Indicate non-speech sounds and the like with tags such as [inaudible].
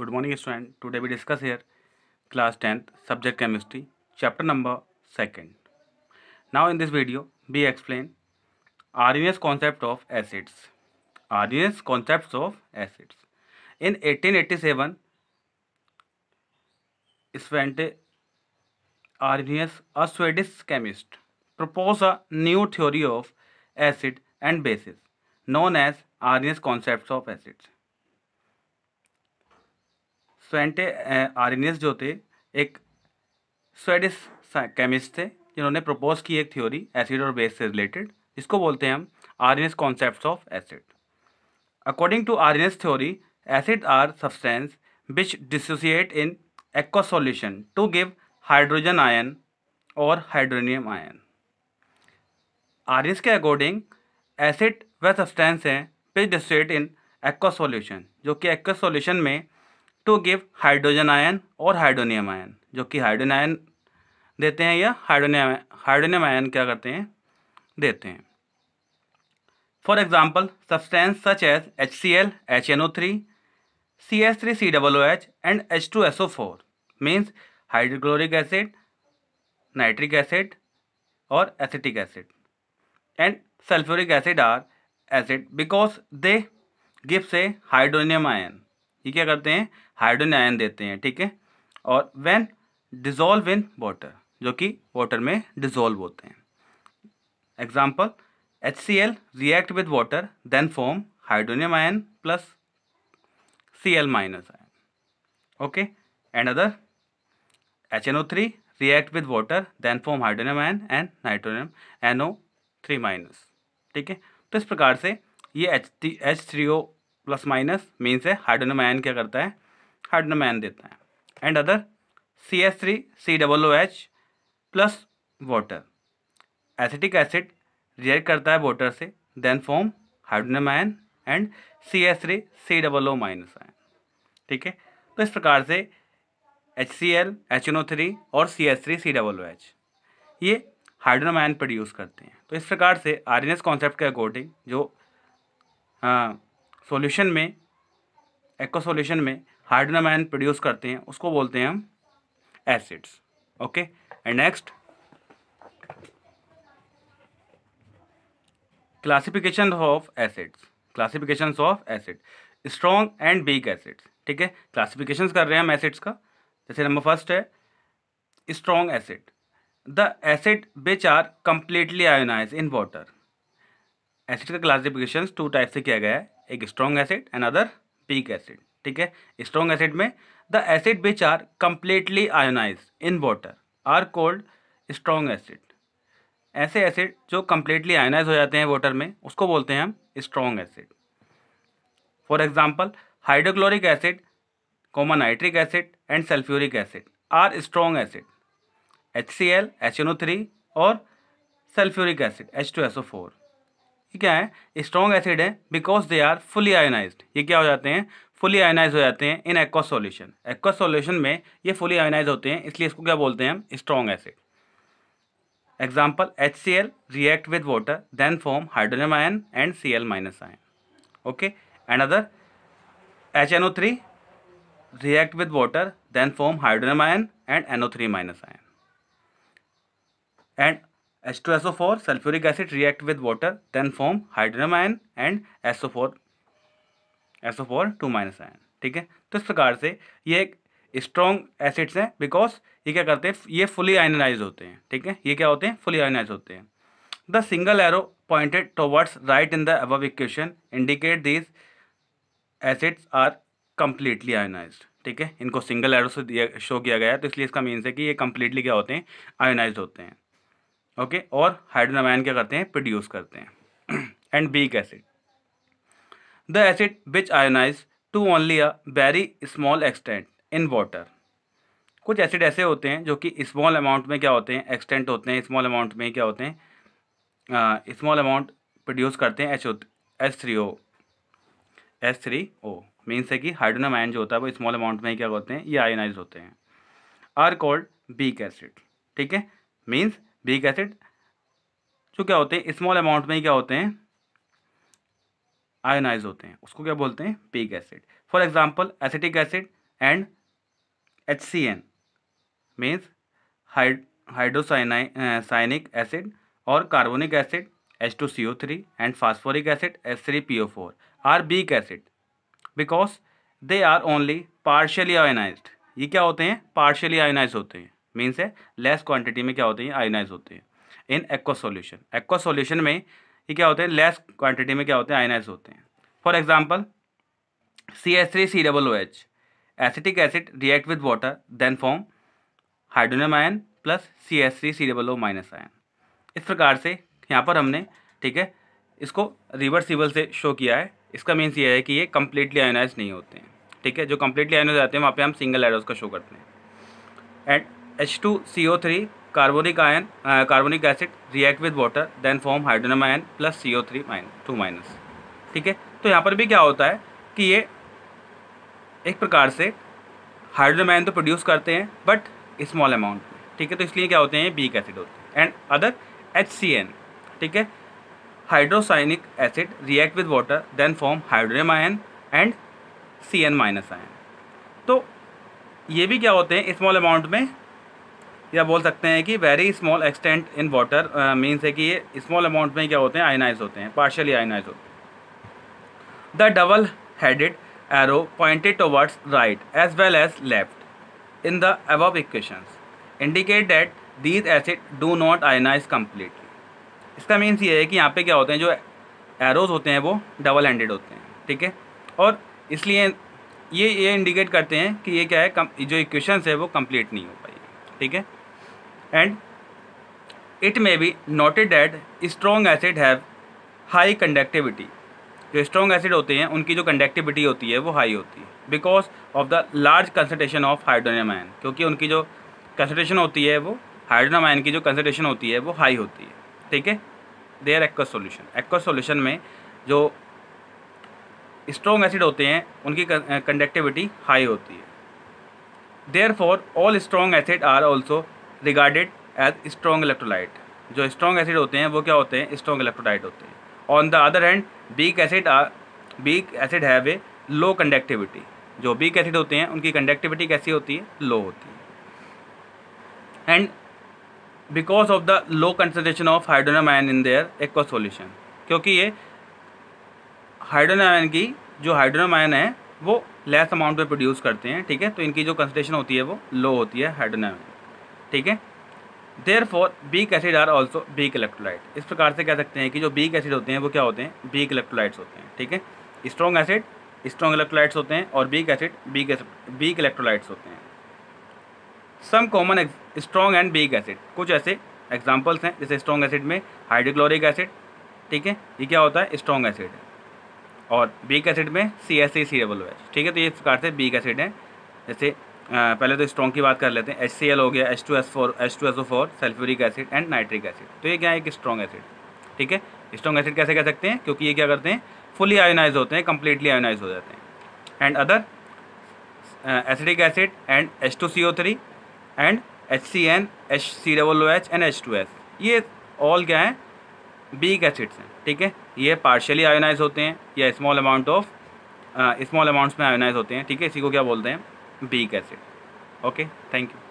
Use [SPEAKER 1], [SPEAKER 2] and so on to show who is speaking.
[SPEAKER 1] good morning student today we discuss here class tenth subject chemistry chapter number second now in this video we explain Arrhenius concept of acids Arrhenius concept of acids in eighteen eighty seven Svante Arrhenius a Swedish chemist propose a new theory of acid and basis known as Arrhenius concept of acids Svante Arrhenius जो थे एक Swedish chemist थे जिन्होंने propose की एक theory acid और base से related इसको बोलते हैं हम Arrhenius concept of acid according to Arrhenius theory acid are substance which dissociate in aqua to give hydrogen ion और हाइड्रोनियम आयन आरिनियस के अकॉर्डिंग एसिड वह सब्सटेंस हैं विच डिसोसिएट इन एक्वा जो कि एक्वा में टू गिव हाइड्रोजन आयन और hydronium ion जो कि हाइड्रोन आयन देते हैं या हाइड्रोनियम हाइड्रोनियम आयन क्या करते हैं देते हैं for example substance such as H C L H N O three C S three C double O H and H two S O four means hydrochloric acid nitric acid और acetic acid and sulphuric acid are acid because they gives a hydronium ion ये क्या करते हैं hydrogen ion देते हैं ठीक है और वेन डिजोल्व इन वाटर जो कि वाटर में डिजोल्व होते हैं example H C L react with water then form hydronium ion plus C L minus ion okay and other H N O three react with water then form hydronium ion and nitronium N O three minus ठीक है तो इस प्रकार से ये H T H three O plus minus means है hydrogen ion क्या करता है हाइड्रोजन आयन देता है and other C S three C double O H plus water acetic acid react करता है वाटर से then form hydrogen ion and C S three C double O minus ion ठीक है तो इस प्रकार से H C L H N O three और C S three C double O H ये हाइड्रोजन आयन प्रोड्यूस करते हैं तो इस प्रकार से आर एन एस कॉन्सेप्ट के अकॉर्डिंग जो हाँ, सॉल्यूशन में एक्व सॉल्यूशन में हाइड्रोजन आयन प्रोड्यूस करते हैं उसको बोलते हैं हम acids okay and next classification of acids classification of acid strong and weak acids ठीक है क्लासिफिकेशन कर रहे हैं हम एसिड्स का जैसे नंबर फर्स्ट है strong acid the acid which are completely ionize in water acid का क्लासिफिकेशन टू टाइप से किया गया है एक strong acid and other weak acid ठीक है स्ट्रॉन्ग एसिड में the acid which are completely ionize in water are called strong acid ऐसे एसिड जो कम्प्लीटली आयोनाइज हो जाते हैं वाटर में उसको बोलते हैं हम strong acid for example hydrochloric acid common nitric acid and sulphuric acid are strong acid H C L H N O three और sulphuric acid H two S O four ये क्या है स्ट्रॉन्ग एसिड है because they are fully ionize ये क्या हो जाते हैं फुली आयोनाइज हो जाते हैं in aqua solution aqua solution में ये फुली आयोनाइज होते हैं इसलिए इसको क्या बोलते हैं हम strong acid example H C L react with water then form hydrogen ion and C L minus ion okay and other H N O three react with water then form hydrogen ion and N O three minus ion and H2SO4 sulfuric acid react with water then form hydrogen ion and SO4 SO4 two minus ion ठीक है तो इस प्रकार से ये एक strong acids हैं because ये क्या करते हैं ये फुली आयनाइज होते हैं ठीक है ये क्या होते हैं फुली आयनाइज होते हैं the single arrow pointed towards right in the above equation indicate these acids are completely ionize ठीक है इनको सिंगल एरो से दिया शो किया गया है तो इसलिए इसका मीन्स है कि ये कंप्लीटली क्या होते हैं आयोनाइज होते हैं ओके और हाइड्रोजन क्या करते हैं प्रोड्यूस करते हैं [clears throat] and weak acid the acid which ionize to only a very small extent in water कुछ एसिड ऐसे होते हैं जो कि स्मॉल अमाउंट में क्या होते हैं एक्सटेंट होते हैं स्मॉल अमाउंट में क्या होते हैं स्मॉल अमाउंट प्रोड्यूस करते हैं H O H three O H three O means है कि हाइड्रोजन आयन जो होता है वो स्मॉल अमाउंट में क्या होते हैं ये आयोनाइज होते हैं आर कॉल्ड बीक एसिड ठीक है मीन्स बेक एसिड जो क्या होते हैं स्मॉल अमाउंट में ही क्या होते हैं आयोनाइज होते हैं उसको क्या बोलते हैं weak acid for example acetic acid and H C N means hydrocyanic acid और carbonic acid H two C O three and phosphoric acid H three P O four are weak acid because they are only partially ionize ये क्या होते हैं partially ionise होते हैं means है less quantity में क्या होते हैं आयनाइज होते हैं in aqua solution aqua solution में ये क्या होते हैं लेस क्वांटिटी में क्या होते हैं आयनाइज होते हैं for example C S three C double O H acetic acid react with water then form hydronium ion plus C S three C double O minus ion इस प्रकार से यहाँ पर हमने ठीक है इसको रिवर्सिबल से शो किया है इसका मीन्स ये है कि ये कम्प्लीटली आयोनाइज नहीं होते हैं ठीक है जो कम्प्लीटली आयोनाइज आते हैं वहाँ पे हम सिंगल एडोज का शो करते हैं and H two C O three carbonic ion carbonic acid react with water then form hydrogen ion plus C O three minus two minus ठीक है तो यहाँ पर भी क्या होता है कि ये एक प्रकार से हाइड्रोजन आयन तो प्रोड्यूस करते हैं बट स्मॉल अमाउंट में ठीक है तो इसलिए क्या होते हैं बीक एसिड होते हैं and other H C N ठीक है hydrocyanic acid react with water then form hydrogen ion and C N minus ion तो ये भी क्या होते हैं स्मॉल अमाउंट में या बोल सकते हैं कि very small extent in water means है कि ये स्मॉल अमाउंट में क्या होते हैं आयनाइज होते हैं पार्शली आयनाइज होते हैं the double headed arrow pointed towards right as well as left in the above equation indicate that these acid do not ionize completely इसका मीन्स ये है कि यहाँ पे क्या होते हैं जो एरोज होते हैं वो डबल हैंडेड होते हैं ठीक है और इसलिए ये ये इंडिकेट करते हैं कि ये क्या है कम, जो इक्वेशंस है वो कम्प्लीट नहीं हो पाएगी ठीक है and it may be noted that strong acid have high conductivity जो स्ट्रॉन्ग एसिड होते हैं उनकी जो कंडक्टिविटी होती है वो हाई होती है because of the large concentration of hydrogen ion क्योंकि उनकी जो कंसनट्रेशन होती है वो हाइड्रोजन आयन की जो कंसनट्रेशन होती है वो हाई होती है ठीक है they are aqueous solution aqueous solution में जो स्ट्रॉन्ग एसिड होते हैं उनकी कंडक्टिविटी हाई होती है therefore all strong acid are also regarded as strong electrolyte जो स्ट्रॉन्ग एसिड होते हैं वो क्या होते हैं स्ट्रॉन्ग इलेक्ट्रोलाइट होते हैं on the other hand weak acid weak acid have a low conductivity जो बीक एसिड होते हैं उनकी कंडक्टिविटी कैसी होती है लो होती है and because of the low concentration of hydrogen ion in their aqua solution क्योंकि ये हाइड्रोजन आयन की जो हाइड्रोजन आयन है वो लेस अमाउंट में प्रोड्यूस करते हैं ठीक है तो इनकी जो कंसनट्रेशन होती है वो लो होती है हाइड्रोजन आयन ठीक है therefore weak acid are also weak electrolyte इस प्रकार से कह सकते हैं कि जो बीक एसिड होते हैं वो क्या होते हैं बीक इलेक्ट्रोलाइट्स होते हैं ठीक है स्ट्रॉन्ग एसिड स्ट्रॉन्ग इलेक्ट्रोलाइट्स होते हैं और weak acid weak weak electrolytes होते हैं some common strong and weak acid कुछ ऐसे एग्जाम्पल्स हैं जैसे स्ट्रॉन्ग एसिड में हाइड्रोक्लोरिक एसिड ठीक है ये क्या होता है स्ट्रॉन्ग एसिड और बीक एसिड में C S C C double H ठीक है तो ये इस प्रकार से बीक एसिड हैं जैसे पहले तो स्ट्रॉन्ग की बात कर लेते हैं एच सी एल हो गया H two S four H two S O four sulphuric acid and nitric acid तो ये क्या है एक स्ट्रॉन्ग एसिड ठीक है स्ट्रॉन्ग एसिड कैसे कह सकते हैं क्योंकि ये क्या करते हैं फुली आयोनाइज होते हैं कंप्लीटली आयोनाइज हो जाते हैं and other acidic acid and H two C O three and H C N H C double O H and H two S ये ऑल क्या है बीक एसिड्स हैं ठीक है ये पार्शली आयोनाइज होते हैं या small amount of small amounts में आयोनाइज होते हैं ठीक है इसी को क्या बोलते हैं weak acid okay thank you